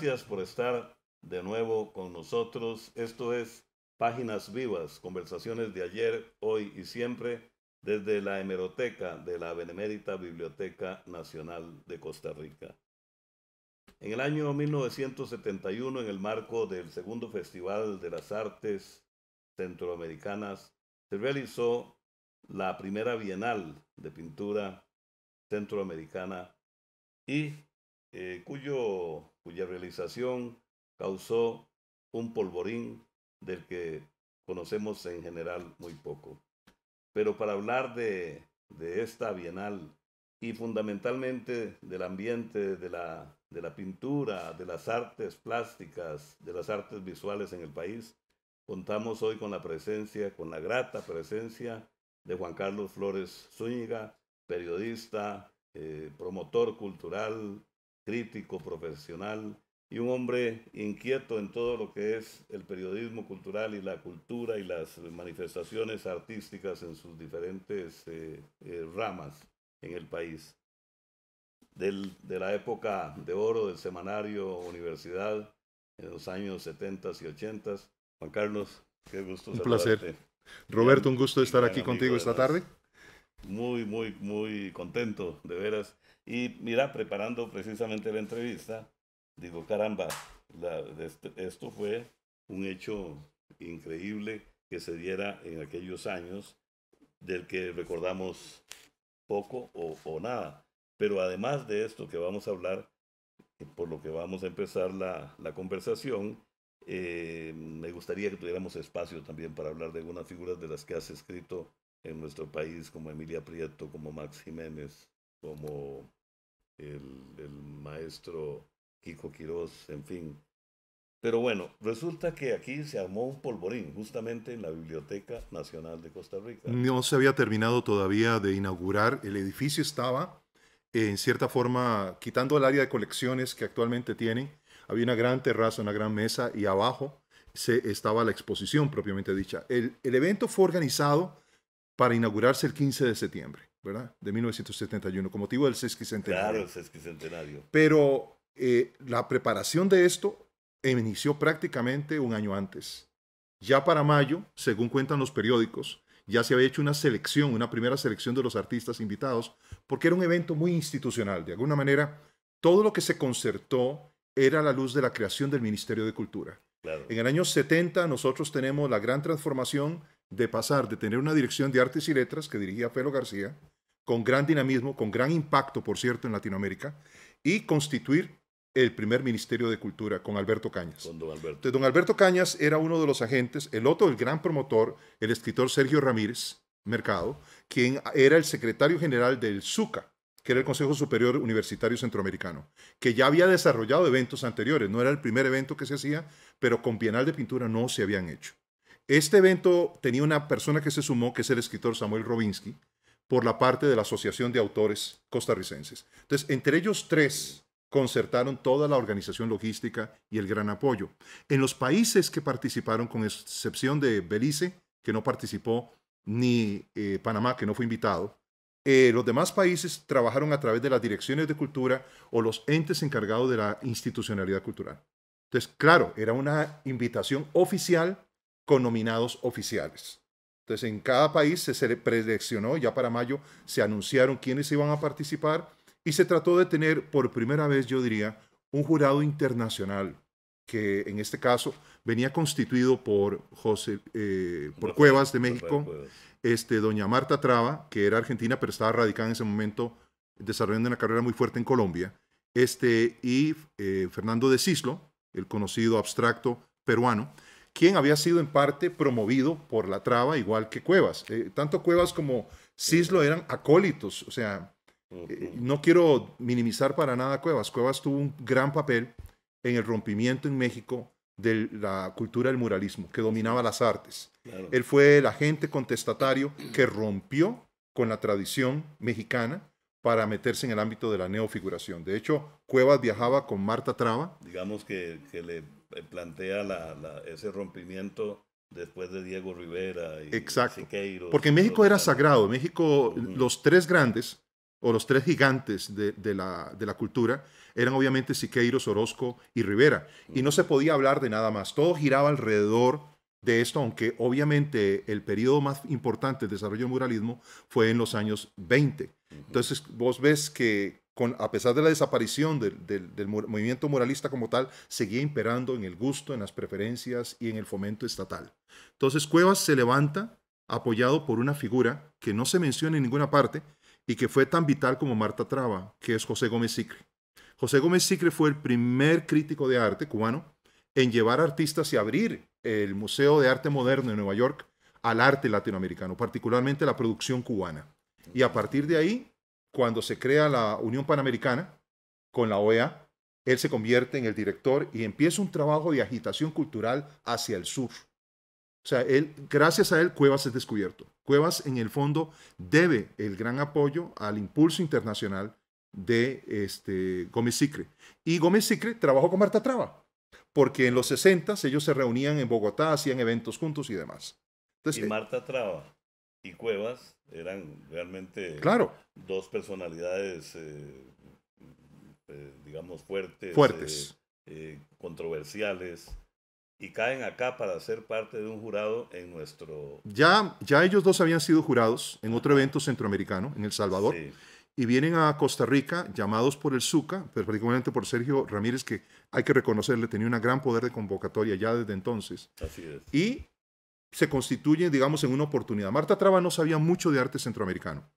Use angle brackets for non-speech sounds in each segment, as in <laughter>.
gracias por estar de nuevo con nosotros. Esto es Páginas Vivas, conversaciones de ayer, hoy y siempre desde la hemeroteca de la Benemérita Biblioteca Nacional de Costa Rica. En el año 1971, en el marco del segundo Festival de las Artes Centroamericanas, se realizó la primera Bienal de Pintura Centroamericana y eh, cuyo, cuya realización causó un polvorín del que conocemos en general muy poco. Pero para hablar de, esta bienal y fundamentalmente del ambiente de la, pintura, de las artes plásticas, de las artes visuales en el país, contamos hoy con la presencia, con la grata presencia de Juan Carlos Flores Zúñiga, periodista, eh, promotor cultural, crítico, profesional y un hombre inquieto en todo lo que es el periodismo cultural y la cultura y las manifestaciones artísticas en sus diferentes eh, eh, ramas en el país. Del, de la época de oro del semanario Universidad, en los años 70 y 80. Juan Carlos, qué gusto. Un placer. Roberto, un gusto estar aquí contigo esta tarde. Muy, muy, muy contento, de veras. Y mira, preparando precisamente la entrevista, digo, caramba, este, esto fue un hecho increíble que se diera en aquellos años del que recordamos poco o, nada. Pero además de esto que vamos a hablar, eh, por lo que vamos a empezar la, la conversación, eh, me gustaría que tuviéramos espacio también para hablar de algunas figuras de las que has escrito en nuestro país, como Emilia Prieto, como Max Jiménez, como el, maestro Kiko Quiroz, en fin. Pero bueno, resulta que aquí se armó un polvorín, justamente en la Biblioteca Nacional de Costa Rica. No se había terminado todavía de inaugurar, el edificio estaba, en cierta forma, quitando el área de colecciones que actualmente tiene había una gran terraza, una gran mesa y abajo se estaba la exposición propiamente dicha. el evento fue organizado para inaugurarse el 15 de septiembre. ¿verdad? De 1971, con motivo del sesquicentenario. Claro, el sesquicentenario. Pero eh, la preparación de esto inició prácticamente un año antes. Ya para mayo, según cuentan los periódicos, ya se había hecho una selección, una primera selección de los artistas invitados, porque era un evento muy institucional. De alguna manera, todo lo que se concertó era a la luz de la creación del Ministerio de Cultura. En el año 70 nosotros tenemos la gran transformación de pasar de tener una dirección de artes y letras que dirigía Felo García, con gran dinamismo, con gran impacto, por cierto, en Latinoamérica, y constituir el primer Ministerio de Cultura con Alberto Cañas. don Alberto Cañas era uno de los agentes, el otro, el gran promotor, el escritor Sergio Ramírez Mercado, quien era el secretario general del SUCA, que era el Consejo Superior Universitario Centroamericano, que ya había desarrollado eventos anteriores, no era el primer evento que se hacía, pero con Bienal de Pintura no se habían hecho. Este evento tenía una persona que se sumó, que es el escritor Samuel Robinsky, por la parte de la Asociación de Autores Costarricenses. Entonces, entre ellos tres concertaron toda la organización logística y el gran apoyo. En los países que participaron, con excepción de Belice, que no participó, ni eh, Panamá, que no fue invitado, eh, los demás países trabajaron a través de las direcciones de cultura o los entes encargados de la institucionalidad cultural. Entonces, claro, era una invitación oficial con nominados oficiales. Entonces, en cada país se seleccionó, ya para mayo se anunciaron quiénes iban a participar y se trató de tener por primera vez, yo diría, un jurado internacional, que en este caso venía constituido por José, eh, por Cuevas de México, este, doña Marta Traba, que era argentina, pero estaba radicada en ese momento, desarrollando una carrera muy fuerte en Colombia, este, y eh, Fernando de Cislo, el conocido abstracto peruano quien había sido en parte promovido por la traba, igual que Cuevas. Eh, tanto Cuevas como Cislo eran acólitos, o sea, eh, no quiero minimizar para nada Cuevas. Cuevas tuvo un gran papel en el rompimiento en México de la cultura del muralismo, que dominaba las artes. Él fue el agente contestatario que rompió con la tradición mexicana para meterse en el ámbito de la neofiguración. De hecho, Cuevas viajaba con Marta Traba. Digamos que, que le eh, plantea ese rompimiento después de Diego Rivera y Exacto. Porque México era sagrado. México, los tres grandes o los tres gigantes de, la, cultura eran obviamente Siqueiros, Orozco y Rivera. Y no se podía hablar de nada más. Todo giraba alrededor de esto, aunque obviamente el periodo más importante del desarrollo del muralismo fue en los años 20. Entonces vos ves que a pesar de la desaparición del, movimiento moralista como tal, seguía imperando en el gusto, en las preferencias y en el fomento estatal. Entonces Cuevas se levanta apoyado por una figura que no se menciona en ninguna parte y que fue tan vital como Marta Traba, que es José Gómez Sicre. José Gómez Sicre fue el primer crítico de arte cubano en llevar artistas y abrir el Museo de Arte Moderno de Nueva York al arte latinoamericano, particularmente la producción cubana. Y a partir de ahí cuando se crea la Unión Panamericana con la OEA, él se convierte en el director y empieza un trabajo de agitación cultural hacia el sur. O sea, él, gracias a él, Cuevas es descubierto. Cuevas, en el fondo, debe el gran apoyo al impulso internacional de este, Gómez Sicre. Y Gómez Sicre trabajó con Marta Traba, porque en los 60 ellos se reunían en Bogotá, hacían eventos juntos y demás. y eh, Marta Traba y Cuevas eran realmente dos personalidades, eh, eh, digamos, fuertes, fuertes. Eh, controversiales, y caen acá para ser parte de un jurado en nuestro... Ya, ya ellos dos habían sido jurados en otro evento centroamericano, en El Salvador, y vienen a Costa Rica llamados por el SUCA, particularmente por Sergio Ramírez, que hay que reconocerle, tenía un gran poder de convocatoria ya desde entonces. Así es. Y se constituye, digamos, en una oportunidad. Marta Traba no sabía mucho de arte centroamericano.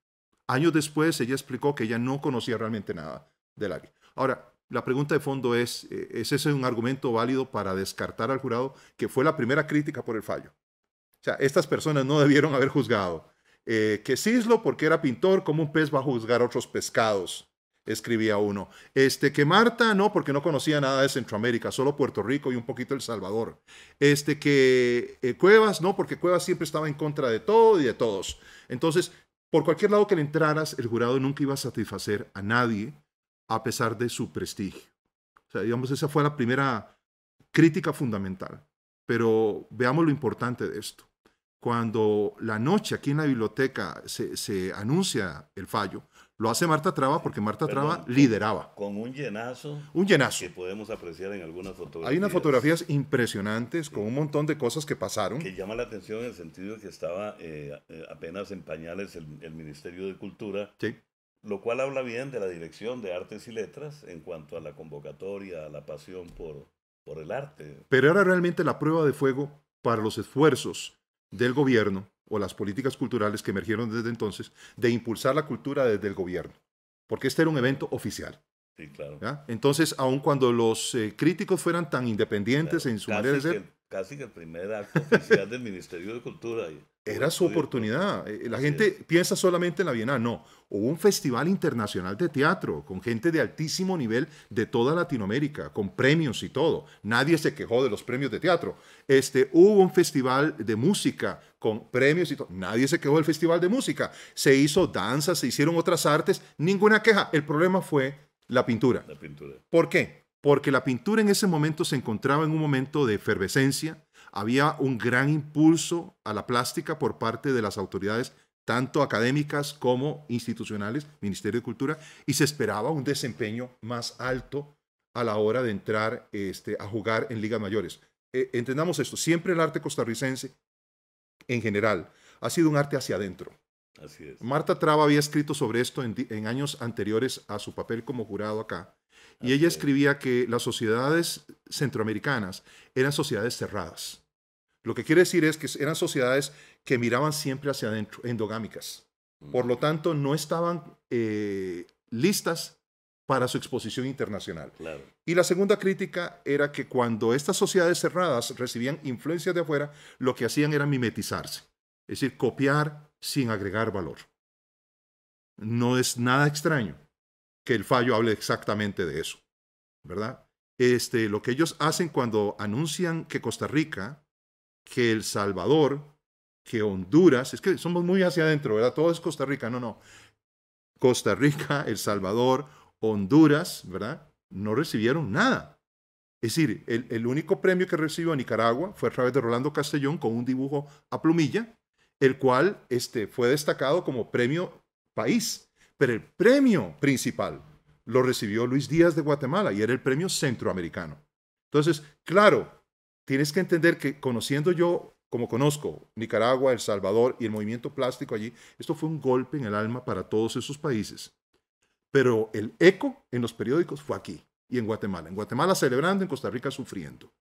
Años después ella explicó que ella no conocía realmente nada del arte Ahora, la pregunta de fondo es, eh, ¿es ese un argumento válido para descartar al jurado que fue la primera crítica por el fallo? O sea, estas personas no debieron haber juzgado. Eh, que Cislo, porque era pintor, como un pez va a juzgar otros pescados escribía uno. Este, que Marta, no, porque no conocía nada de Centroamérica, solo Puerto Rico y un poquito El Salvador. Este, que eh, Cuevas, no, porque Cuevas siempre estaba en contra de todo y de todos. Entonces, por cualquier lado que le entraras, el jurado nunca iba a satisfacer a nadie, a pesar de su prestigio. O sea, digamos, esa fue la primera crítica fundamental. Pero veamos lo importante de esto. Cuando la noche aquí en la biblioteca se anuncia el fallo, lo hace Marta Traba porque Marta Traba lideraba. Con un llenazo. Un llenazo. Que podemos apreciar en algunas fotografías. Hay unas fotografías impresionantes con un montón de cosas que pasaron. Que llama la atención en el sentido de que estaba eh, eh, apenas en pañales el, Ministerio de Cultura. Lo cual habla bien de la dirección de Artes y Letras en cuanto a la convocatoria, a la pasión por, por el arte. Pero era realmente la prueba de fuego para los esfuerzos del gobierno o las políticas culturales que emergieron desde entonces de impulsar la cultura desde el gobierno, porque este era un evento oficial. Entonces, aun cuando los eh, críticos fueran tan independientes en su manera de ser, casi que el primer acto oficial del Ministerio de Cultura. Era su oportunidad. Eh, eh, la gente piensa solamente en la Viena. no. Hubo un festival internacional de teatro con gente de altísimo nivel de toda Latinoamérica, con premios y todo. Nadie se quejó de los premios de teatro. Este, hubo un festival de música con premios y todo. Nadie se quejó del festival de música. Se hizo danza, se hicieron otras artes, ninguna queja. El problema fue la pintura. La pintura. ¿Por qué? porque la pintura en ese momento se encontraba en un momento de efervescencia, había un gran impulso a la plástica por parte de las autoridades, tanto académicas como institucionales, Ministerio de Cultura, y se esperaba un desempeño más alto a la hora de entrar este, a jugar en ligas mayores. E, entendamos esto, siempre el arte costarricense en general ha sido un arte hacia adentro. Marta Traba había escrito sobre esto en años anteriores a su papel como jurado acá y ella escribía que las sociedades centroamericanas eran sociedades cerradas. Lo que quiere decir es que eran sociedades que miraban siempre hacia adentro, endogámicas. Por lo tanto, no estaban eh, listas para su exposición internacional. Y la segunda crítica era que cuando estas sociedades cerradas recibían influencias de afuera, lo que hacían era mimetizarse, es decir, copiar sin agregar valor. No es nada extraño que el fallo hable exactamente de eso, ¿verdad? Este, lo que ellos hacen cuando anuncian que Costa Rica, que El Salvador, que Honduras, es que somos muy hacia adentro, ¿verdad? Todo es Costa Rica, no, no. Costa Rica, El Salvador, Honduras, ¿verdad? No recibieron nada. Es decir, el, único premio que recibió Nicaragua fue a través de Rolando Castellón con un dibujo a plumilla, el cual este, fue destacado como premio país. Pero el premio principal lo recibió Luis Díaz de Guatemala y era el premio centroamericano. Entonces, claro, tienes que entender que conociendo yo como conozco Nicaragua, El Salvador y el movimiento plástico allí, esto fue un golpe en el alma para todos esos países. Pero el eco en los periódicos fue aquí y en Guatemala. En Guatemala celebrando, en Costa Rica sufriendo.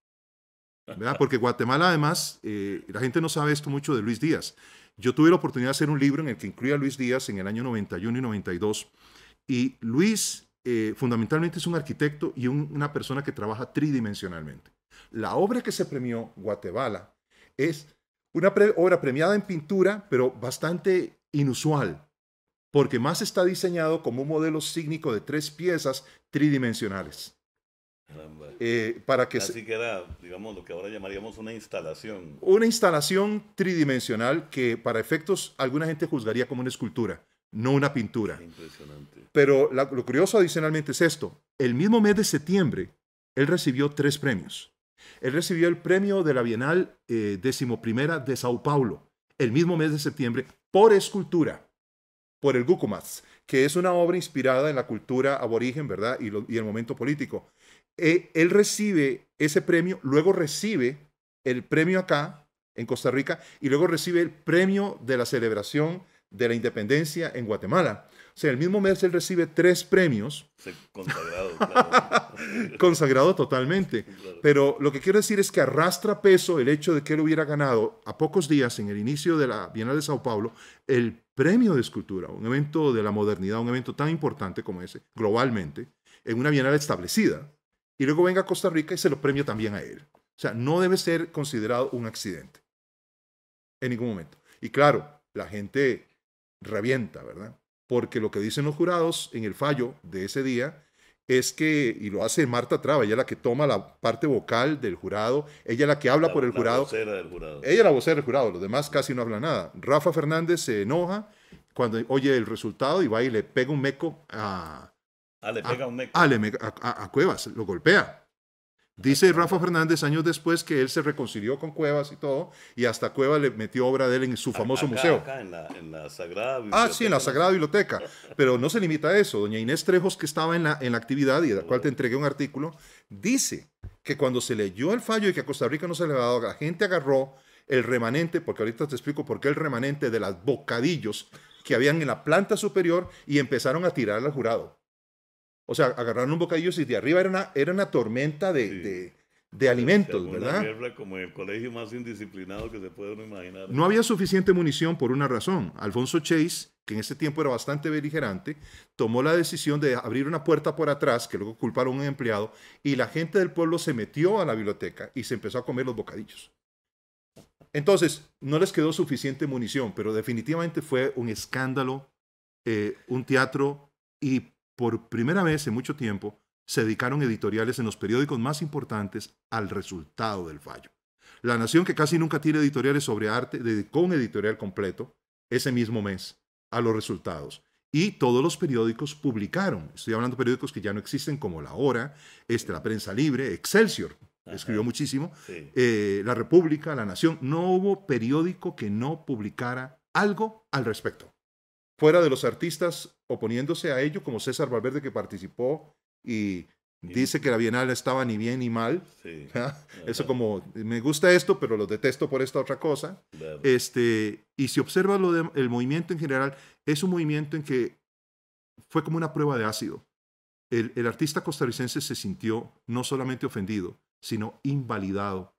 ¿verdad? Porque Guatemala además, eh, la gente no sabe esto mucho de Luis Díaz. Yo tuve la oportunidad de hacer un libro en el que incluía a Luis Díaz en el año 91 y 92. Y Luis eh, fundamentalmente es un arquitecto y una persona que trabaja tridimensionalmente. La obra que se premió, Guatebala es una obra premiada en pintura, pero bastante inusual, porque más está diseñado como un modelo cígnico de tres piezas tridimensionales. Eh, para que Así que era, digamos, lo que ahora llamaríamos una instalación. Una instalación tridimensional que para efectos alguna gente juzgaría como una escultura, no una pintura. Impresionante. Pero lo curioso adicionalmente es esto. El mismo mes de septiembre, él recibió tres premios. Él recibió el premio de la Bienal eh, de Sao Paulo, el mismo mes de septiembre, por escultura, por el Gucumaz, que es una obra inspirada en la cultura aborigen, ¿verdad? y el momento político. Eh, él recibe ese premio, luego recibe el premio acá, en Costa Rica, y luego recibe el premio de la celebración de la independencia en Guatemala. O sea, el mismo mes él recibe tres premios. <laughs> Consagrado, totalmente. Pero lo que quiero decir es que arrastra peso el hecho de que él hubiera ganado a pocos días, en el inicio de la Bienal de Sao Paulo, el premio de escultura, un evento de la modernidad, un evento tan importante como ese, globalmente, en una Bienal establecida y luego venga a Costa Rica y se lo premio también a él. O sea, no debe ser considerado un accidente en ningún momento. Y claro, la gente revienta, ¿verdad? Porque lo que dicen los jurados en el fallo de ese día es que, y lo hace Marta Traba, ella es la que toma la parte vocal del jurado, ella es la que habla por el la jurado. Vocera del jurado. Ella es la vocera del jurado, los demás casi no hablan nada. Rafa Fernández se enoja cuando oye el resultado y va y le pega un meco a, Ale ah, ah, pega un ah, a, Cuevas, lo golpea. Dice Rafa Fernández años después que él se reconcilió con Cuevas y todo, y hasta Cuevas le metió obra de él en su famoso museo. en la, Sagrada Biblioteca. Ah, sí, en la Sagrada Biblioteca. Pero no se limita a eso. Doña Inés Trejos, que estaba en la, en la actividad y de la cual te oh. entregué un artículo, dice que cuando se leyó el fallo y que a Costa Rica no se le había dado, la gente agarró el remanente, porque ahorita te explico por qué el remanente de las bocadillos que habían en la planta superior y empezaron a tirar al jurado. O sea, agarraron bocadillos y de arriba era una, era una tormenta de, alimentos, ¿verdad? como el colegio más indisciplinado que se puede uno imaginar. No había suficiente munición por una razón. Alfonso Chase, que en ese tiempo era bastante beligerante, tomó la decisión de abrir una puerta por atrás, que luego culparon a un empleado, y la gente del pueblo se metió a la biblioteca y se empezó a comer los bocadillos. Entonces, no les quedó suficiente munición, pero definitivamente fue un escándalo, eh, un teatro y por primera vez en mucho tiempo, se dedicaron editoriales en los periódicos más importantes al resultado del fallo. La Nación, que casi nunca tiene editoriales sobre arte, dedicó un editorial completo ese mismo mes a los resultados. Y todos los periódicos publicaron. Estoy hablando de periódicos que ya no existen, como La Hora, este, La Prensa Libre, Excelsior, escribió muchísimo, eh, La República, La Nación. No hubo periódico que no publicara algo al respecto. Fuera de los artistas oponiéndose a ello, como César Valverde que participó y dice que la Bienal estaba ni bien ni mal. <laughs> Eso como, me gusta esto, pero lo detesto por esta otra cosa. Este, y si observa lo el movimiento en general, es un movimiento en que fue como una prueba de ácido. El, artista costarricense se sintió no solamente ofendido, sino invalidado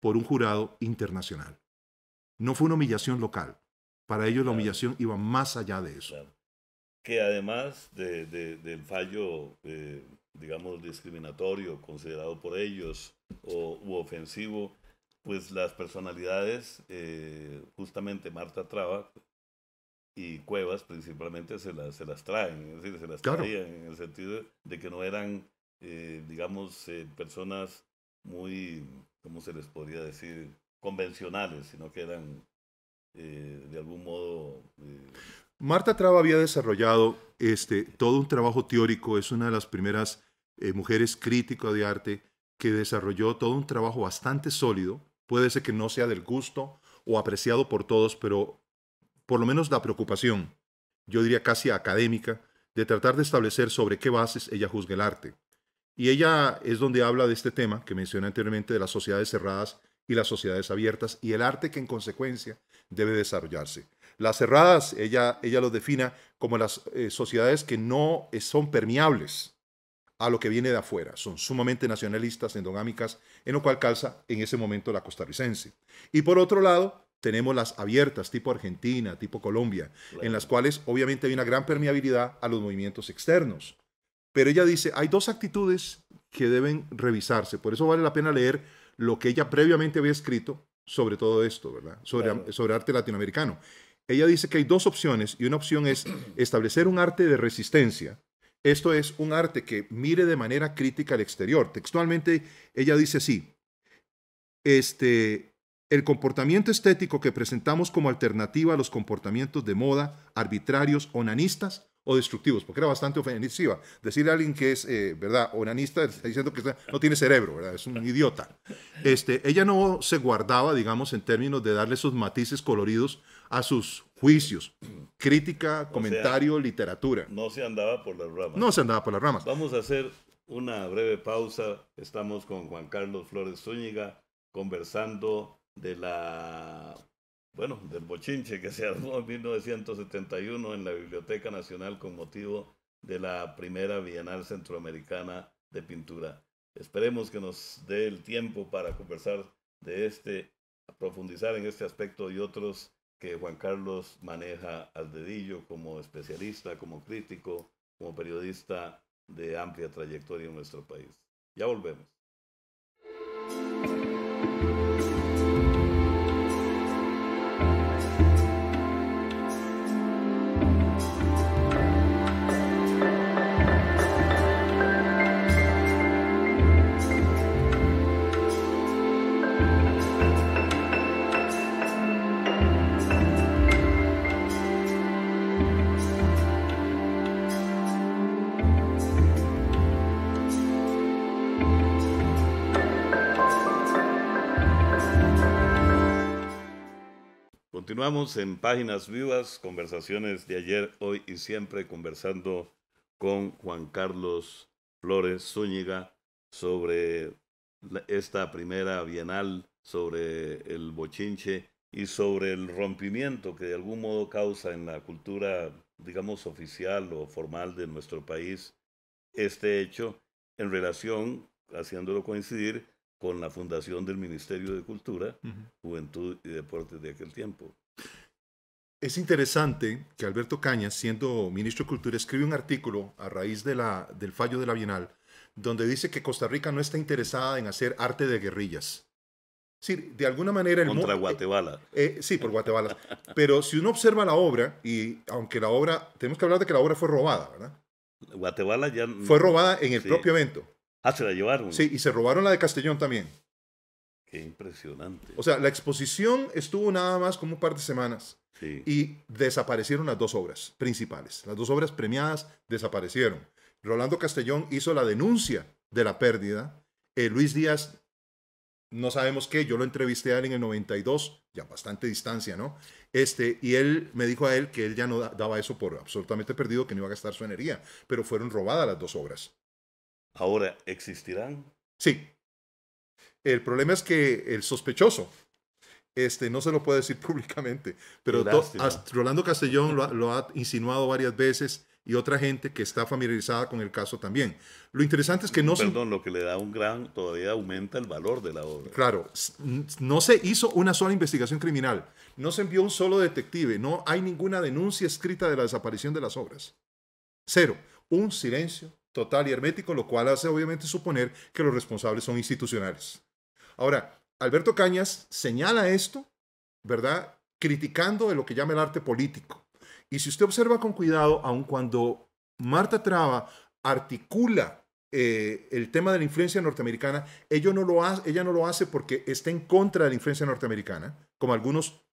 por un jurado internacional. No fue una humillación local. Para ellos la humillación iba más allá de eso que además del fallo, eh, digamos, discriminatorio considerado por ellos u ofensivo, pues las personalidades, eh, justamente Marta Traba y Cuevas principalmente, se, las, se las traen, es decir, se las traían en el sentido de que no eran, eh, digamos, personas muy, ¿cómo se les podría decir?, convencionales, sino que eran de algún modo. Marta Traba había desarrollado este, todo un trabajo teórico, es una de las primeras eh, mujeres críticas de arte que desarrolló todo un trabajo bastante sólido, puede ser que no sea del gusto o apreciado por todos, pero por lo menos la preocupación, yo diría casi académica, de tratar de establecer sobre qué bases ella juzga el arte. Y ella es donde habla de este tema que mencioné anteriormente de las sociedades cerradas y las sociedades abiertas y el arte que en consecuencia debe desarrollarse. Las cerradas, ella, ella los defina como las eh, sociedades que no eh, son permeables a lo que viene de afuera. Son sumamente nacionalistas, endogámicas, en lo cual calza en ese momento la costarricense. Y por otro lado, tenemos las abiertas, tipo Argentina, tipo Colombia, en las cuales obviamente hay una gran permeabilidad a los movimientos externos. Pero ella dice, hay dos actitudes que deben revisarse. Por eso vale la pena leer lo que ella previamente había escrito sobre todo esto, ¿verdad? Sobre, sobre arte latinoamericano ella dice que hay dos opciones y una opción es establecer un arte de resistencia. Esto es un arte que mire de manera crítica al exterior. Textualmente, ella dice así, este, el comportamiento estético que presentamos como alternativa a los comportamientos de moda arbitrarios, onanistas o destructivos, porque era bastante ofensiva. Decirle a alguien que es, eh, ¿verdad?, onanista, está diciendo que no tiene cerebro, ¿verdad? Es un idiota. Este, ella no se guardaba, digamos, en términos de darle esos matices coloridos a sus juicios, <clears throat> crítica, comentario, literatura. No se andaba por las ramas. No se andaba por las ramas. Vamos a hacer una breve pausa. Estamos con Juan Carlos Flores Zúñiga conversando de la, bueno, del bochinche que se armó en 1971 en la Biblioteca Nacional con motivo de la primera Bienal Centroamericana de Pintura. Esperemos que nos dé el tiempo para conversar de este, profundizar en este aspecto y otros que Juan Carlos maneja al dedillo como especialista, como crítico, como periodista de amplia trayectoria en nuestro país. Ya volvemos. Continuamos en Páginas Vivas, conversaciones de ayer, hoy y siempre, conversando con Juan Carlos Flores Zúñiga sobre esta primera bienal, sobre el bochinche y sobre el rompimiento que de algún modo causa en la cultura, digamos, oficial o formal de nuestro país este hecho en relación, haciéndolo coincidir, con la fundación del Ministerio de Cultura, Juventud y Deportes de aquel tiempo. Es interesante que Alberto Cañas, siendo ministro de Cultura, escribe un artículo a raíz del fallo de la Bienal, donde dice que Costa Rica no está interesada en hacer arte de guerrillas. Sí, de alguna manera... El Contra eh, Guatemala. Eh, sí, por Guatebala. Pero si uno observa la obra, y aunque la obra... Tenemos que hablar de que la obra fue robada, ¿verdad? Guatemala ya... Fue robada en el propio evento. Ah, se la llevaron. Sí, y se robaron la de Castellón también. Qué impresionante. O sea, la exposición estuvo nada más como un par de semanas. Y desaparecieron las dos obras principales. Las dos obras premiadas desaparecieron. Rolando Castellón hizo la denuncia de la pérdida. Eh, Luis Díaz, no sabemos qué, yo lo entrevisté a él en el 92, ya bastante distancia, ¿no? Este, y él me dijo a él que él ya no daba eso por absolutamente perdido, que no iba a gastar su energía, pero fueron robadas las dos obras. Ahora, ¿existirán? Sí, el problema es que el sospechoso, este, no se lo puede decir <laughs> públicamente, pero Rolando Castellón lo, ha insinuado varias veces y otra gente que está familiarizada con el caso también. Lo interesante es que no Perdón, lo que le da un gran, todavía aumenta el valor de la obra. Claro, no se hizo una sola investigación criminal, no se envió un solo detective, no hay ninguna denuncia escrita de la desaparición de las obras. Cero, un silencio total y hermético, lo cual hace obviamente suponer que los responsables son institucionales. Ahora, Alberto Cañas señala esto, ¿verdad? Criticando de lo que llama el arte político. Y si usted observa con cuidado, aun cuando Marta Traba articula eh, el tema de la influencia norteamericana, ella no, lo hace, ella no lo hace porque está en contra de la influencia norteamericana, como algunos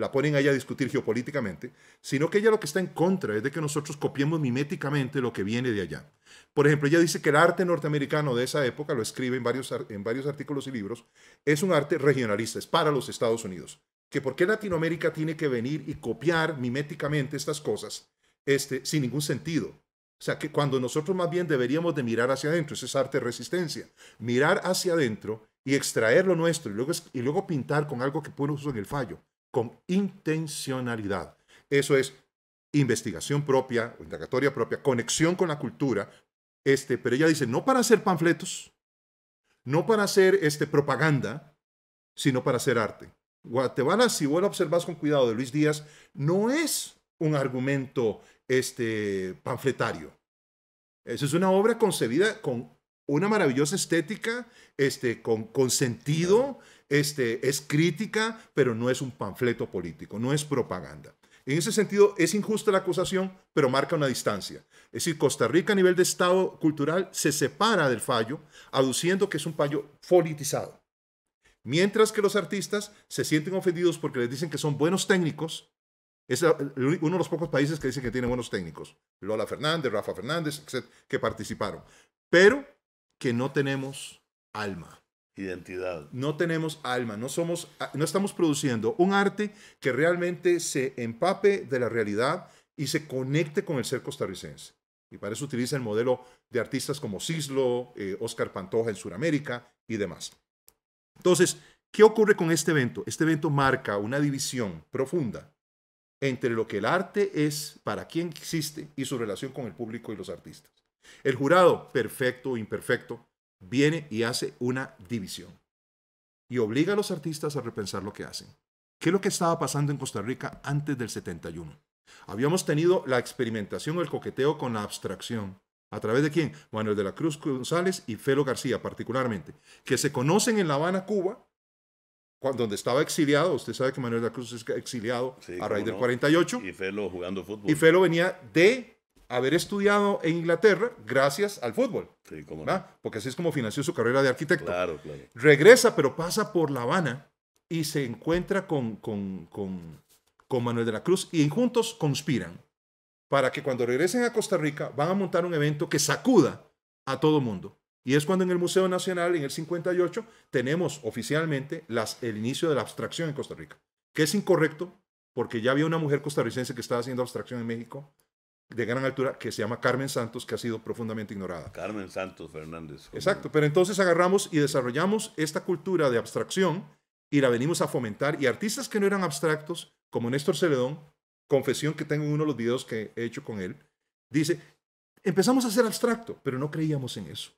la ponen a ella a discutir geopolíticamente, sino que ella lo que está en contra es de que nosotros copiemos miméticamente lo que viene de allá. Por ejemplo, ella dice que el arte norteamericano de esa época, lo escribe en varios, en varios artículos y libros, es un arte regionalista, es para los Estados Unidos. Que por qué Latinoamérica tiene que venir y copiar miméticamente estas cosas este, sin ningún sentido. O sea, que cuando nosotros más bien deberíamos de mirar hacia adentro, ese es arte de resistencia, mirar hacia adentro y extraer lo nuestro y luego, y luego pintar con algo que usar en el fallo con intencionalidad. Eso es investigación propia, indagatoria propia, conexión con la cultura. Este, pero ella dice, no para hacer panfletos, no para hacer este, propaganda, sino para hacer arte. Guatemala, si vos la observas con cuidado de Luis Díaz, no es un argumento este, panfletario. Esa es una obra concebida con una maravillosa estética, este, con, con sentido, este, es crítica, pero no es un panfleto político, no es propaganda. En ese sentido, es injusta la acusación, pero marca una distancia. Es decir, Costa Rica a nivel de Estado cultural se separa del fallo, aduciendo que es un fallo politizado. Mientras que los artistas se sienten ofendidos porque les dicen que son buenos técnicos, es uno de los pocos países que dicen que tienen buenos técnicos. Lola Fernández, Rafa Fernández, etc., que participaron. Pero que no tenemos alma identidad. No tenemos alma, no, somos, ah, no estamos produciendo un arte que realmente se empape de la realidad y se conecte con el ser costarricense. Y para eso utiliza el modelo de artistas como Cislo, Oscar eh, Pantoja en Sudamérica y demás. Entonces, ¿qué ocurre con este evento? Este evento marca una división profunda entre lo que el arte es, para quién existe y su relación con el público y los artistas. El jurado, perfecto o imperfecto, viene y hace una división y obliga a los artistas a repensar lo que hacen. ¿Qué es lo que estaba pasando en Costa Rica antes del 71? Habíamos tenido la experimentación el coqueteo con la abstracción. ¿A través de quién? Manuel de la Cruz González y Felo García particularmente, que se conocen en La Habana, Cuba, cuando, donde estaba exiliado. Usted sabe que Manuel de la Cruz es exiliado a raíz del 48. Y Felo jugando fútbol. Y Felo venía de haber estudiado en Inglaterra gracias al fútbol. Sí, Porque así es como financió su carrera de arquitecto. Regresa, pero pasa por La Habana y se encuentra con, con, con, Manuel de la Cruz y juntos conspiran para que cuando regresen a Costa Rica van a montar un evento que sacuda a todo el mundo. Y es cuando en el Museo Nacional, en el 58, tenemos oficialmente las, el inicio de la abstracción en Costa Rica, que es incorrecto porque ya había una mujer costarricense que estaba haciendo abstracción en México, de gran altura que se llama Carmen Santos, que ha sido profundamente ignorada. Carmen Santos Fernández. Exacto, pero entonces agarramos y desarrollamos esta cultura de abstracción y la venimos a fomentar. Y artistas que no eran abstractos, como Néstor Celedón, confesión que tengo en uno de los videos que he hecho con él, dice, empezamos a ser abstracto, pero no creíamos en eso.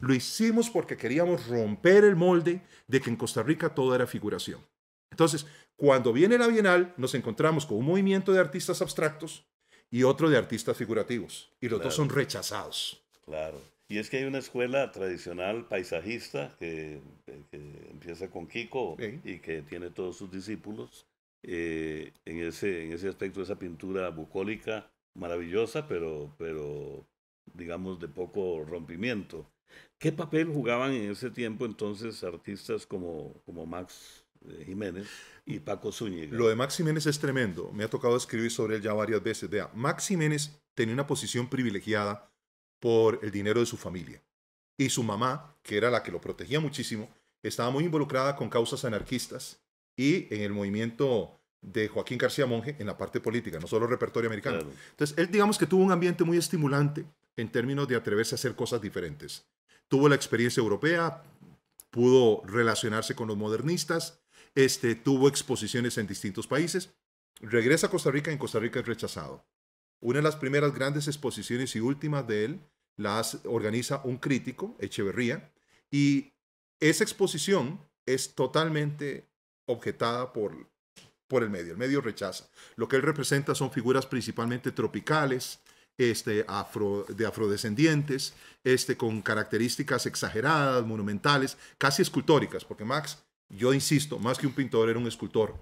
Lo hicimos porque queríamos romper el molde de que en Costa Rica todo era figuración. Entonces, cuando viene la Bienal, nos encontramos con un movimiento de artistas abstractos y otro de artistas figurativos. Y los dos son rechazados. Claro. Y es que hay una escuela tradicional paisajista que, eh, empieza con Kiko y que tiene todos sus discípulos. Eh, en, ese, en ese aspecto, esa pintura bucólica maravillosa, pero, pero digamos de poco rompimiento. ¿Qué papel jugaban en ese tiempo entonces artistas como, como Max Jiménez y Paco Zúñiga. Lo de Max Jiménez es tremendo. Me ha tocado escribir sobre él ya varias veces. Vea, Max Jiménez tenía una posición privilegiada por el dinero de su familia. Y su mamá, que era la que lo protegía muchísimo, estaba muy involucrada con causas anarquistas y en el movimiento de Joaquín García Monge en la parte política, no solo repertorio americano. Entonces, él digamos que tuvo un ambiente muy estimulante en términos de atreverse a hacer cosas diferentes. Tuvo la experiencia europea, pudo relacionarse con los modernistas, este, tuvo exposiciones en distintos países. Regresa a Costa Rica, en Costa Rica es rechazado. Una de las primeras grandes exposiciones y últimas de él las organiza un crítico, Echeverría, y esa exposición es totalmente objetada por, por el medio. El medio rechaza. Lo que él representa son figuras principalmente tropicales, este, afro, de afrodescendientes, este, con características exageradas, monumentales, casi escultóricas, porque Max yo insisto, más que un pintor, era un escultor,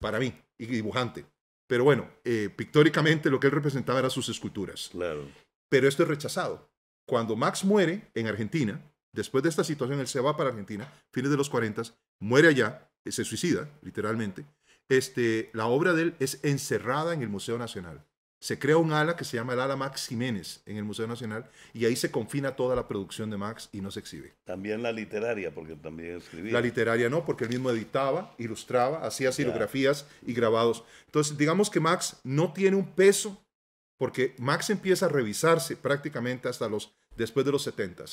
para mí, y dibujante. Pero bueno, eh, pictóricamente lo que él representaba eran sus esculturas. Pero esto es rechazado. Cuando Max muere en Argentina, después de esta situación, él se va para Argentina, fines de los 40, muere allá, eh, se suicida, literalmente. Este, la obra de él es encerrada en el Museo Nacional se crea un ala que se llama el ala Max Jiménez en el Museo Nacional y ahí se confina toda la producción de Max y no se exhibe. También la literaria, porque también escribía. La literaria no, porque él mismo editaba, ilustraba, hacía silografías y grabados. Entonces, digamos que Max no tiene un peso, porque Max empieza a revisarse prácticamente hasta los, después de los 70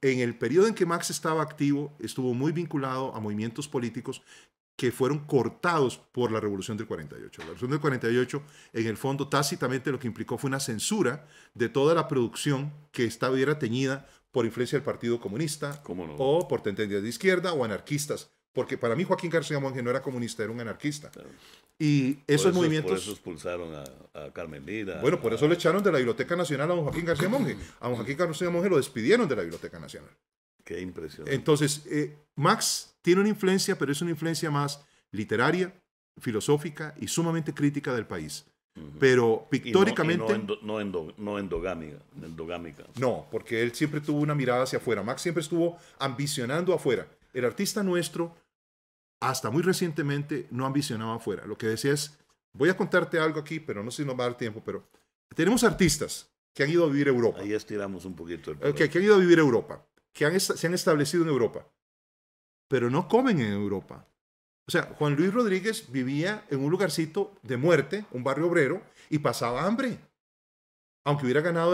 en el periodo en que Max estaba activo, estuvo muy vinculado a movimientos políticos que fueron cortados por la Revolución del 48. La Revolución del 48, en el fondo, tácitamente lo que implicó fue una censura de toda la producción que estaba teñida por influencia del Partido Comunista o por tendencias de izquierda o anarquistas. Porque para mí Joaquín García Monge no era comunista, era un anarquista. Y esos movimientos... Por eso expulsaron a, a Carmen Lira. Bueno, por eso le echaron de la Biblioteca Nacional a don Joaquín García Monge. A don Joaquín García Monge lo despidieron de la Biblioteca Nacional. Qué impresionante. Entonces, eh, Max tiene una influencia, pero es una influencia más literaria, filosófica y sumamente crítica del país. Pero pictóricamente... no, endogámica, No, porque él siempre tuvo una mirada hacia afuera. Max siempre estuvo ambicionando afuera. El artista nuestro, hasta muy recientemente, no ambicionaba afuera. Lo que decía es, voy a contarte algo aquí, pero no sé si nos va a dar tiempo, pero tenemos artistas que han ido a vivir a Europa. Ahí estiramos un poquito. El que, que han ido a vivir a Europa, que se han establecido en Europa pero no comen en Europa. O sea, Juan Luis Rodríguez vivía en un lugarcito de muerte, un barrio obrero, y pasaba hambre. Aunque hubiera ganado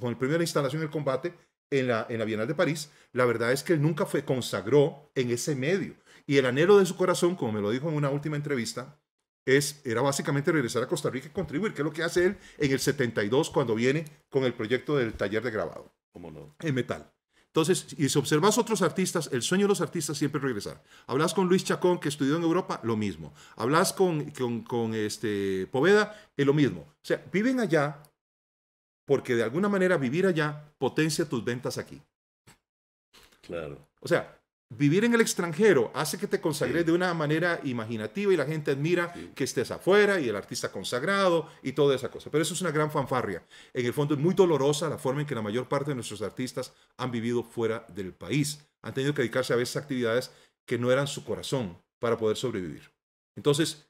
con el premio de la instalación del combate en la, en la Bienal de París, la verdad es que él nunca fue consagró en ese medio. Y el anhelo de su corazón, como me lo dijo en una última entrevista, es, era básicamente regresar a Costa Rica y contribuir, que es lo que hace él en el 72 cuando viene con el proyecto del taller de grabado. ¿Cómo no? En metal. Entonces, y si observas otros artistas, el sueño de los artistas siempre es regresar. Hablas con Luis Chacón, que estudió en Europa, lo mismo. Hablas con, con, este, Poveda, es lo mismo. O sea, viven allá porque de alguna manera vivir allá potencia tus ventas aquí. Claro. O sea, Vivir en el extranjero hace que te consagres de una manera imaginativa y la gente admira que estés afuera y el artista consagrado y toda esa cosa. Pero eso es una gran fanfarria. En el fondo es muy dolorosa la forma en que la mayor parte de nuestros artistas han vivido fuera del país. Han tenido que dedicarse a veces a actividades que no eran su corazón para poder sobrevivir. Entonces,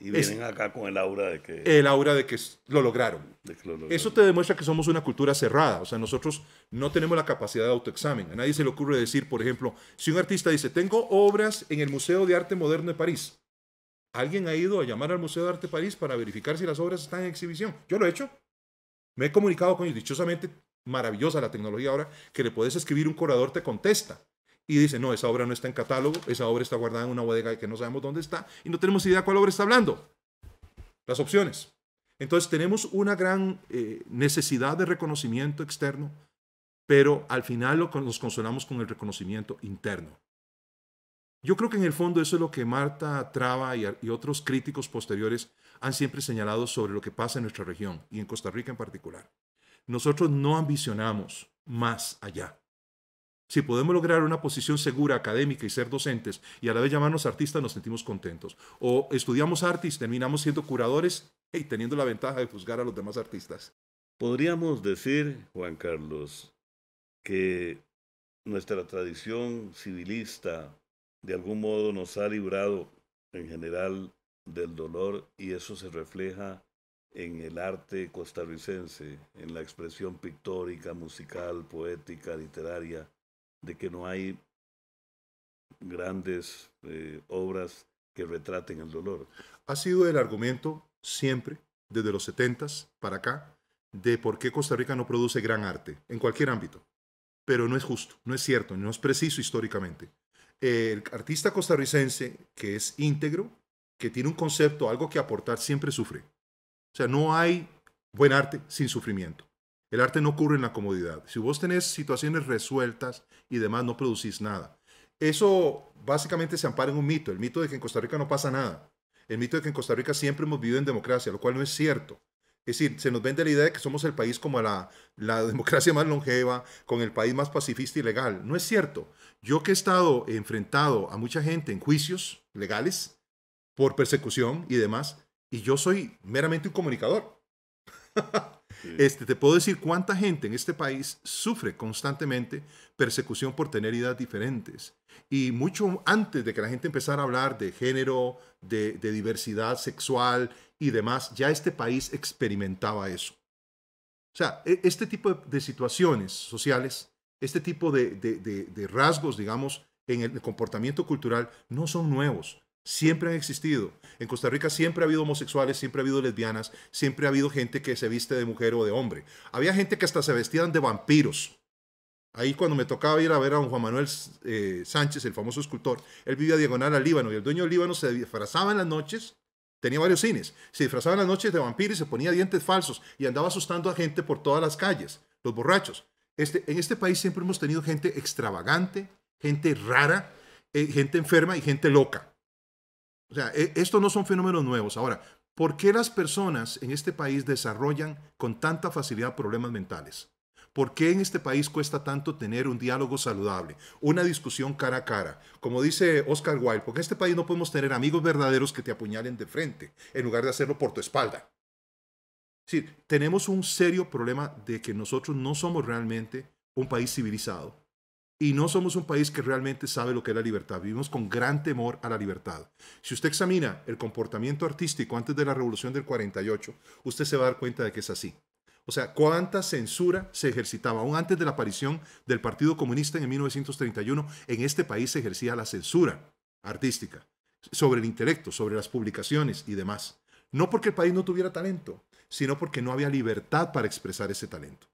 y vienen acá con el aura de que... El aura de que lo lograron. Eso te demuestra que somos una cultura cerrada. O sea, nosotros no tenemos la capacidad de autoexamen. A nadie se le ocurre decir, por ejemplo, si un artista dice, tengo obras en el Museo de Arte Moderno de París. ¿Alguien ha ido a llamar al Museo de Arte de París para verificar si las obras están en exhibición? Yo lo he hecho. Me he comunicado con ellos. Dichosamente, maravillosa la tecnología ahora, que le puedes escribir, un corredor te contesta y dice, no, esa obra no está en catálogo, esa obra está guardada en una bodega que no sabemos dónde está y no tenemos idea cuál obra está hablando. Las opciones. Entonces tenemos una gran eh, necesidad de reconocimiento externo, pero al final lo, nos consolamos con el reconocimiento interno. Yo creo que en el fondo eso es lo que Marta Traba y otros críticos posteriores han siempre señalado sobre lo que pasa en nuestra región y en Costa Rica en particular. Nosotros no ambicionamos más allá. Si podemos lograr una posición segura académica y ser docentes y a la vez llamarnos artistas, nos sentimos contentos. O estudiamos artes, terminamos siendo curadores y teniendo la ventaja de juzgar a los demás artistas. Podríamos decir, Juan Carlos, que nuestra tradición civilista de algún modo nos ha librado en general del dolor y eso se refleja en el arte costarricense, en la expresión pictórica, musical, poética, literaria de que no hay grandes eh, obras que retraten el dolor. Ha sido el argumento siempre, desde los 70 para acá, de por qué Costa Rica no produce gran arte, en cualquier ámbito. Pero no es justo, no es cierto, no es preciso históricamente. El artista costarricense que es íntegro, que tiene un concepto, algo que aportar, siempre sufre. O sea, no hay buen arte sin sufrimiento. El arte no ocurre en la comodidad. Si vos tenés situaciones resueltas y demás, no producís nada. Eso básicamente se ampara en un mito, el mito de que en Costa Rica no pasa nada. El mito de que en Costa Rica siempre hemos vivido en democracia, lo cual no es cierto. Es decir, se nos vende la idea de que somos el país como la, la <laughs> democracia más longeva, con el país más pacifista y legal. No es cierto. Yo que he estado enfrentado a mucha gente en juicios legales por persecución y demás, y yo soy meramente un comunicador. <laughs> Este, te puedo decir cuánta gente en este país sufre constantemente persecución por tener ideas diferentes. Y mucho antes de que la gente empezara a hablar de género, de, diversidad sexual y demás, ya este país experimentaba eso. O sea, e, este tipo de, situaciones sociales, este tipo de, de rasgos, digamos, en el comportamiento cultural, no son nuevos siempre han existido. En Costa Rica siempre ha habido homosexuales, siempre ha habido lesbianas, siempre ha habido gente que se viste de mujer o de hombre. Había gente que hasta se vestían de vampiros. Ahí cuando me tocaba ir a ver a don Juan Manuel eh, Sánchez, el famoso escultor, él vivía diagonal a Líbano y el dueño del Líbano se disfrazaba en las noches, tenía varios cines, se disfrazaba en las noches de vampiro y se ponía dientes falsos y andaba asustando a gente por todas las calles, los borrachos. Este, en este país siempre hemos tenido gente extravagante, gente rara, eh, gente enferma y gente loca. O sea, e, estos no son fenómenos nuevos. Ahora, ¿por qué las personas en este país desarrollan con tanta facilidad problemas mentales? ¿Por qué en este país cuesta tanto tener un diálogo saludable, una discusión cara a cara? Como dice Oscar Wilde, porque en este país no podemos tener amigos verdaderos que te apuñalen de frente, en lugar de hacerlo por tu espalda. Es tenemos un serio problema de que nosotros no somos realmente un país civilizado y no somos un país que realmente sabe lo que es la libertad. Vivimos con gran temor a la libertad. Si usted examina el comportamiento artístico antes de la revolución del 48, usted se va a dar cuenta de que es así. O sea, cuánta censura se ejercitaba. Aún antes de la aparición del Partido Comunista en 1931, en este país se ejercía la censura artística sobre el intelecto, sobre las publicaciones y demás. No porque el país no tuviera talento, sino porque no había libertad para expresar ese talento.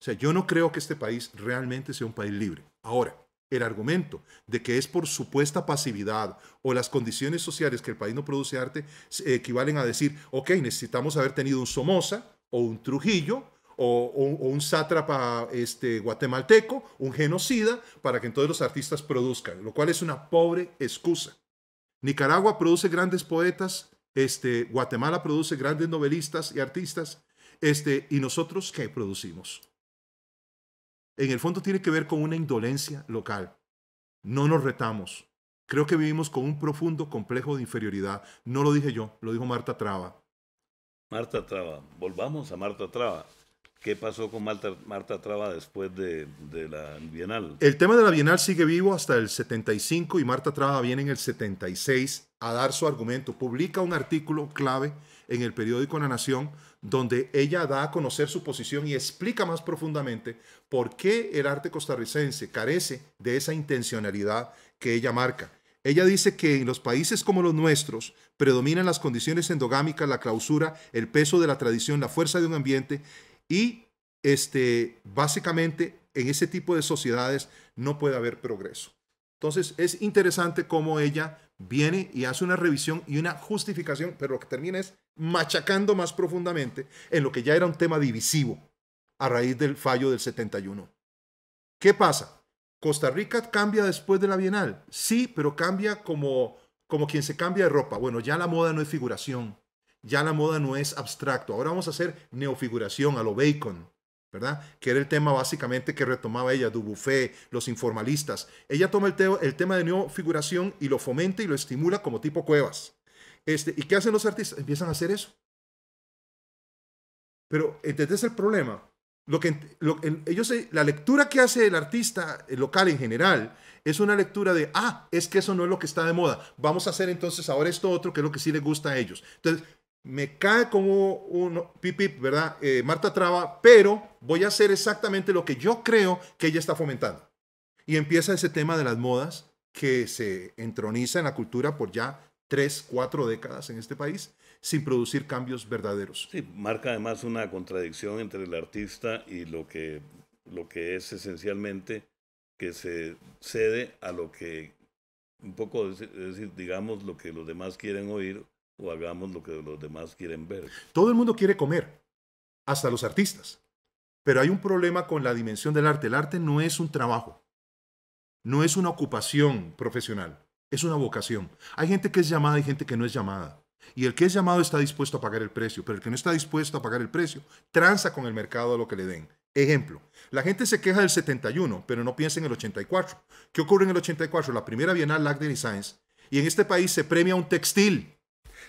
O sea, yo no creo que este país realmente sea un país libre. Ahora, el argumento de que es por supuesta pasividad o las condiciones sociales que el país no produce arte equivalen a decir, ok, necesitamos haber tenido un Somoza o un Trujillo o, un sátrapa este, guatemalteco, un genocida, para que entonces los artistas produzcan, lo cual es una pobre excusa. Nicaragua produce grandes poetas, este, Guatemala produce grandes novelistas y artistas, este, y nosotros qué producimos? en el fondo tiene que ver con una indolencia local. No nos retamos. Creo que vivimos con un profundo complejo de inferioridad. No lo dije yo, lo dijo Marta Traba. Marta Traba, volvamos a Marta Traba. ¿Qué pasó con Marta, Trava Traba después de, la Bienal? El tema de la Bienal sigue vivo hasta el 75 y Marta Traba viene en el 76 a dar su argumento. Publica un artículo clave en el periódico La Nación, donde ella da a conocer su posición y explica más profundamente por qué el arte costarricense carece de esa intencionalidad que ella marca. Ella dice que en los países como los nuestros predominan las condiciones endogámicas, la clausura, el peso de la tradición, la fuerza de un ambiente y este, básicamente en ese tipo de sociedades no puede haber progreso. Entonces es interesante cómo ella viene y hace una revisión y una justificación, pero lo que termina es machacando más profundamente en lo que ya era un tema divisivo a raíz del fallo del 71. ¿Qué pasa? Costa Rica cambia después de la Bienal. Sí, pero cambia como, como quien se cambia de ropa. Bueno, ya la moda no es figuración, ya la moda no es abstracto. Ahora vamos a hacer neofiguración a lo Bacon, ¿verdad? Que era el tema básicamente que retomaba ella, Dubuffet, los informalistas. Ella toma el, el tema de neofiguración y lo fomenta y lo estimula como tipo cuevas este, ¿Y qué hacen los artistas? Empiezan a hacer eso. Pero, ¿entendés el problema? Lo que, ellos, la lectura que hace el artista local en general es una lectura de, ah, es que eso no es lo que está de moda. Vamos a hacer entonces ahora esto otro, que es lo que sí les gusta a ellos. Entonces, me cae como un pipip, ¿verdad? Eh, Marta Traba, pero voy a hacer exactamente lo que yo creo que ella está fomentando. Y empieza ese tema de las modas que se entroniza en la cultura por ya tres, cuatro décadas en este país sin producir cambios verdaderos. Sí, marca además una contradicción entre el artista y lo que, lo que es esencialmente que se cede a lo que, un poco, decir, digamos lo que los demás quieren oír o hagamos lo que los demás quieren ver. Todo el mundo quiere comer, hasta los artistas. Pero hay un problema con la dimensión del arte. El arte no es un trabajo, no es una ocupación profesional es una vocación. Hay gente que es llamada y gente que no es llamada. Y el que es llamado está dispuesto a pagar el precio, pero el que no está dispuesto a pagar el precio tranza con el mercado a lo que le den. Ejemplo, la gente se queja del 71, pero no piensa en el 84. ¿Qué ocurre en el 84? La primera Bienal Lac de Designs, y en este país se premia un textil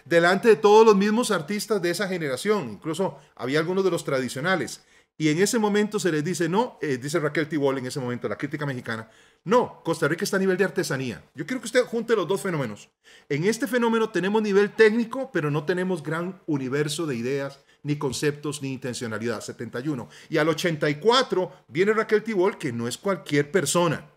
delante de todos los mismos artistas de esa generación, incluso había algunos de los tradicionales. Y en ese momento se les dice, no, eh, dice Raquel Tibol en ese momento, la crítica mexicana, no, Costa Rica está a nivel de artesanía. Yo quiero que usted junte los dos fenómenos. En este fenómeno tenemos nivel técnico, pero no tenemos gran universo de ideas, ni conceptos, ni intencionalidad. 71. Y al 84 viene Raquel Tibol, que no es cualquier persona.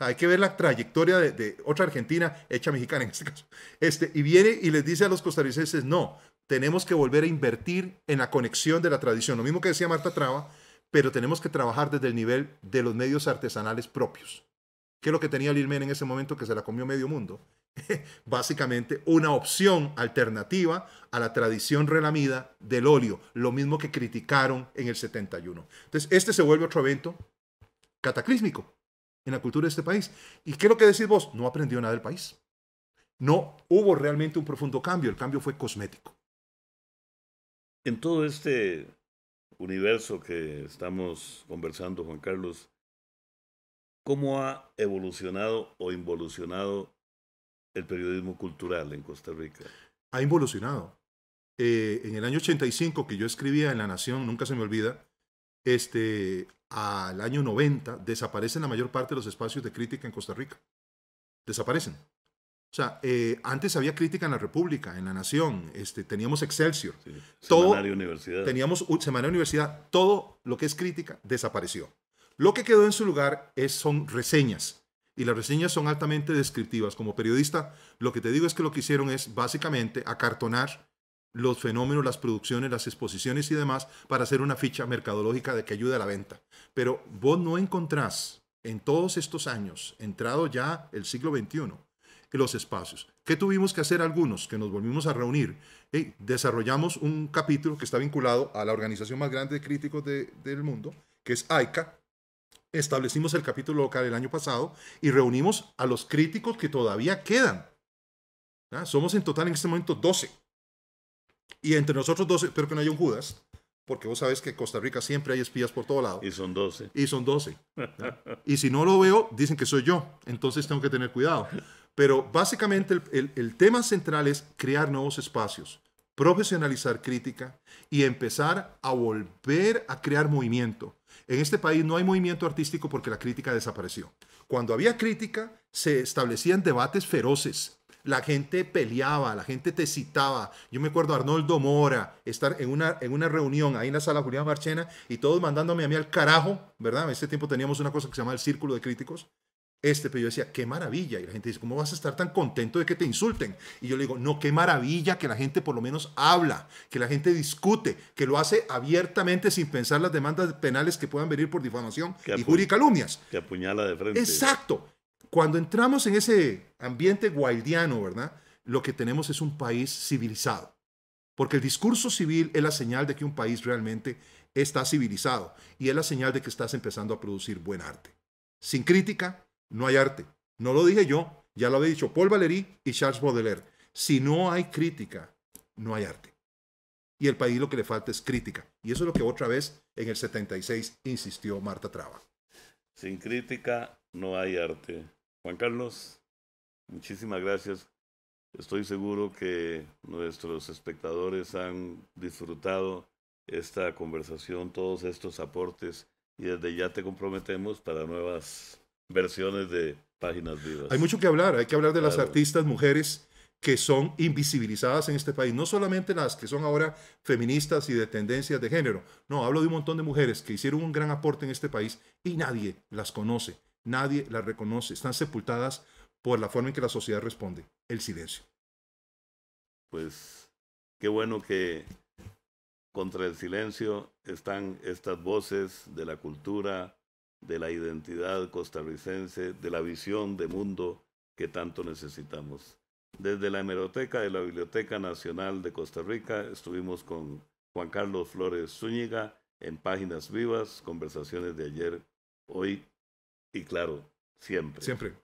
Hay que ver la trayectoria de, otra Argentina hecha mexicana en este caso. Este, y viene y les dice a los costarricenses, no, tenemos que volver a invertir en la conexión de la tradición. Lo mismo que decía Marta Traba, pero tenemos que trabajar desde el nivel de los medios artesanales propios. ¿Qué es lo que tenía Lilmen en ese momento que se la comió medio mundo? <laughs> Básicamente una opción alternativa a la tradición relamida del óleo, lo mismo que criticaron en el 71. Entonces, este se vuelve otro evento cataclísmico en la cultura de este país. ¿Y qué es lo que decís vos? No aprendió nada del país. No hubo realmente un profundo cambio, el cambio fue cosmético. En todo este universo que estamos conversando, Juan Carlos, ¿cómo ha evolucionado o involucionado el periodismo cultural en Costa Rica? Ha involucionado. Eh, en el año 85 que yo escribía en La Nación, nunca se me olvida, este, al año 90 desaparecen la mayor parte de los espacios de crítica en Costa Rica. Desaparecen. O sea, eh, antes había crítica en la República, en la Nación, este, teníamos Excelsior, Semanario Universidad. Teníamos Semanario Universidad, todo lo que es crítica desapareció. Lo que quedó en su lugar es, son reseñas, y las reseñas son altamente descriptivas. Como periodista, lo que te digo es que lo que hicieron es básicamente acartonar los fenómenos, las producciones, las exposiciones y demás para hacer una ficha mercadológica de que ayude a la venta. Pero vos no encontrás en todos estos años, entrado ya el siglo XXI, los espacios. ¿Qué tuvimos que hacer algunos que nos volvimos a reunir? y desarrollamos un capítulo que está vinculado a la organización más grande de críticos de, del mundo, que es AICA. Establecimos el capítulo local el año pasado y reunimos a los críticos que todavía quedan. ¿Ah? Somos en total en este momento 12. Y entre nosotros 12, espero que no haya un Judas, porque vos sabes que en Costa Rica siempre hay espías por todo lado. Y son 12. Y son 12. <laughs> y si no lo veo, dicen que soy yo, entonces tengo que tener cuidado. Pero básicamente el, tema central es crear nuevos espacios, profesionalizar crítica y empezar a volver a crear movimiento. En este país no hay movimiento artístico porque la crítica desapareció. Cuando había crítica, se establecían debates feroces. La gente peleaba, la gente te citaba. Yo me acuerdo Arnoldo Mora estar en una, en una reunión ahí en la sala Julián Marchena y todos mandándome a mí al carajo, ¿verdad? En ese tiempo teníamos una cosa que se llama el Círculo de Críticos este, pero yo decía, qué maravilla. Y la gente dice, ¿cómo vas a estar tan contento de que te insulten? Y yo le digo, no, qué maravilla que la gente por lo menos habla, que la gente discute, que lo hace abiertamente sin pensar las demandas penales que puedan venir por difamación y Que apuñala de frente. Exacto. Cuando entramos en ese ambiente guaidiano, ¿verdad? Lo que tenemos es un país civilizado. Porque el discurso civil es la señal de que un país realmente está civilizado y es la señal de que estás empezando a producir buen arte. Sin crítica, no hay arte. No lo dije yo, ya lo había dicho Paul Valéry y Charles Baudelaire. Si no hay crítica, no hay arte. Y el país lo que le falta es crítica. Y eso es lo que otra vez en el 76 insistió Marta Traba. Sin crítica no hay arte. Juan Carlos, muchísimas gracias. Estoy seguro que nuestros espectadores han disfrutado esta conversación, todos estos aportes, y desde ya te comprometemos para nuevas versiones de páginas vivas. Hay mucho que hablar, hay que hablar de las artistas mujeres que son invisibilizadas en este país, no solamente las que son ahora feministas y de tendencias de género, no, hablo de un montón de mujeres que hicieron un gran aporte en este país y nadie las conoce, nadie las reconoce, están sepultadas por la forma en que la sociedad responde, el silencio. Pues qué bueno que contra el silencio están estas voces de la cultura, de la identidad costarricense, de la visión de mundo que tanto necesitamos. Desde la hemeroteca de la Biblioteca Nacional de Costa Rica estuvimos con Juan Carlos Flores Zúñiga en Páginas Vivas, conversaciones de ayer, hoy y claro, siempre. Siempre.